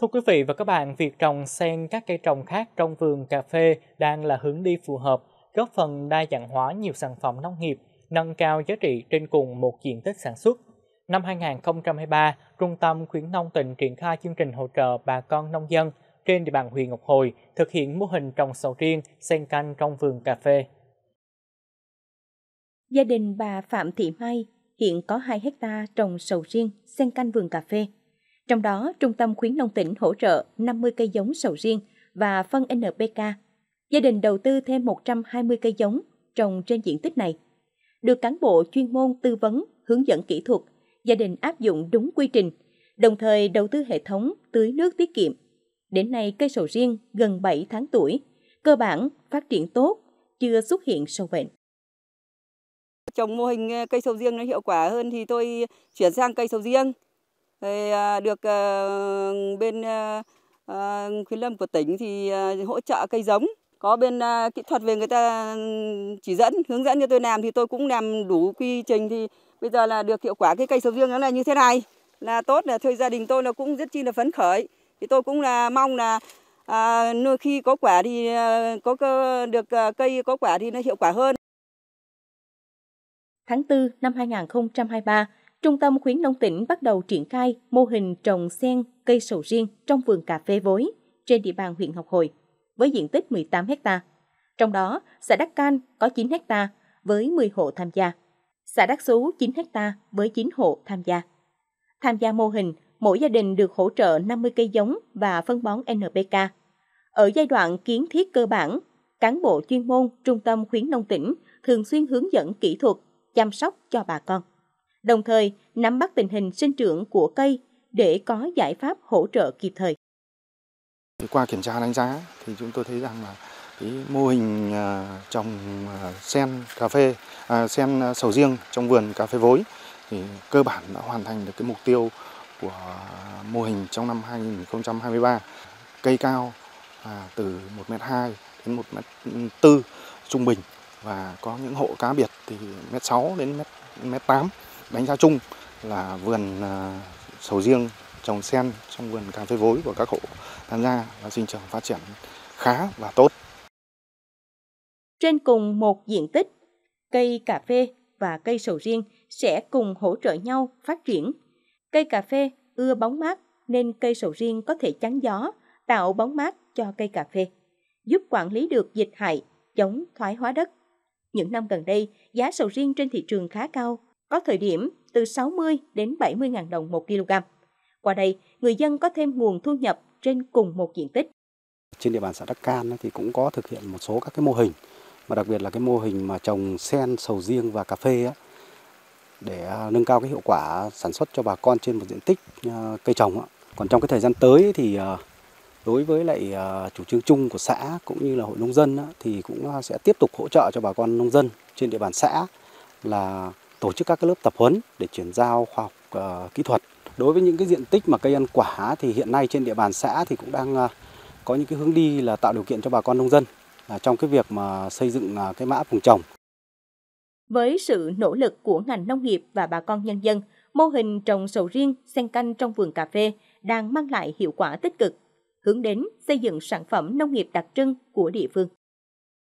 Thưa quý vị và các bạn, việc trồng sen các cây trồng khác trong vườn cà phê đang là hướng đi phù hợp, góp phần đa dạng hóa nhiều sản phẩm nông nghiệp, nâng cao giá trị trên cùng một diện tích sản xuất. Năm 2023, Trung tâm khuyến nông tỉnh triển khai chương trình hỗ trợ bà con nông dân trên địa bàn huyện Ngọc Hồi thực hiện mô hình trồng sầu riêng, sen canh trong vườn cà phê. Gia đình bà Phạm Thị Mai hiện có 2 hecta trồng sầu riêng, sen canh vườn cà phê – trong đó, Trung tâm khuyến nông tỉnh hỗ trợ 50 cây giống sầu riêng và phân NPK. Gia đình đầu tư thêm 120 cây giống trồng trên diện tích này. Được cán bộ chuyên môn tư vấn, hướng dẫn kỹ thuật, gia đình áp dụng đúng quy trình, đồng thời đầu tư hệ thống tưới nước tiết kiệm. Đến nay, cây sầu riêng gần 7 tháng tuổi, cơ bản phát triển tốt, chưa xuất hiện sâu bệnh trồng mô hình ờ, cây sầu riêng nó hiệu quả hơn thì tôi chuyển sang cây sầu riêng À, được ờ, bên ờ, ờ, khuyến lâm của tỉnh thì hỗ trợ cây giống có bên kỹ thuật về người ta chỉ dẫn hướng dẫn cho tôi làm thì tôi cũng làm đủ quy trình thì bây giờ là được hiệu quả cái cây sầu riêng nó là như thế này là tốt là thôi gia đình tôi là cũng rất chi là phấn khởi thì tôi cũng là mong là à, nuôi khi có quả thì có cơ, được cây có quả thì nó hiệu quả hơn. Tháng 4 năm 2023, Trung tâm khuyến nông tỉnh bắt đầu triển khai mô hình trồng sen cây sầu riêng trong vườn cà phê vối trên địa bàn huyện Ngọc Hồi với diện tích 18 ha. Trong đó, xã Đắc Can có 9 ha với 10 hộ tham gia, xã Đắc Xú 9 ha với 9 hộ tham gia. Tham gia mô hình, mỗi gia đình được hỗ trợ 50 cây giống và phân bón NPK. Ở giai đoạn kiến thiết cơ bản, cán bộ chuyên môn Trung tâm khuyến nông tỉnh thường xuyên hướng dẫn kỹ thuật chăm sóc cho bà con đồng thời nắm bắt tình hình sinh trưởng của cây để có giải pháp hỗ trợ kịp thời. Qua kiểm tra đánh giá thì chúng tôi thấy rằng là cái mô hình à, trồng à, sen cà phê, à, sen sầu riêng trong vườn cà phê vối thì cơ bản đã hoàn thành được cái mục tiêu của mô hình trong năm 2023. Cây cao à, từ 1m2 đến 1m4 trung bình và có những hộ cá biệt thì mét 6 đến mét mét 8 đánh giá chung là vườn à, sầu riêng trồng sen trong vườn cà phê vối của các hộ tham gia và sinh trưởng phát triển khá và tốt. Trên cùng một diện tích, cây cà phê và cây sầu riêng sẽ cùng hỗ trợ nhau phát triển. Cây cà phê ưa bóng mát nên cây sầu riêng có thể chắn gió, tạo bóng mát cho cây cà phê, giúp quản lý được dịch hại, chống thoái hóa đất. Những năm gần đây, giá sầu riêng trên thị trường khá cao có thời điểm từ 60 đến 70.000 đồng 1 kg. Qua đây, người dân có thêm nguồn thu nhập trên cùng một diện tích. Trên địa bàn xã Đắc Can thì cũng có thực hiện một số các cái mô hình, mà đặc biệt là cái mô hình mà trồng sen, sầu riêng và cà phê á, để à, nâng cao cái hiệu quả sản xuất cho bà con trên một diện tích à, cây trồng. Á. Còn trong cái thời gian tới thì à, đối với lại chủ trương chung của xã cũng như là hội nông dân á, thì cũng sẽ tiếp tục hỗ trợ cho bà con nông dân trên địa bàn xã là tổ chức các lớp tập huấn để chuyển giao khoa học uh, kỹ thuật. Đối với những cái diện tích mà cây ăn quả thì hiện nay trên địa bàn xã thì cũng đang uh, có những cái hướng đi là tạo điều kiện cho bà con nông dân uh, trong cái việc mà xây dựng uh, cái mã vùng trồng. Với sự nỗ lực của ngành nông nghiệp và bà con nhân dân, mô hình trồng sầu riêng xen canh trong vườn cà phê đang mang lại hiệu quả tích cực, hướng đến xây dựng sản phẩm nông nghiệp đặc trưng của địa phương.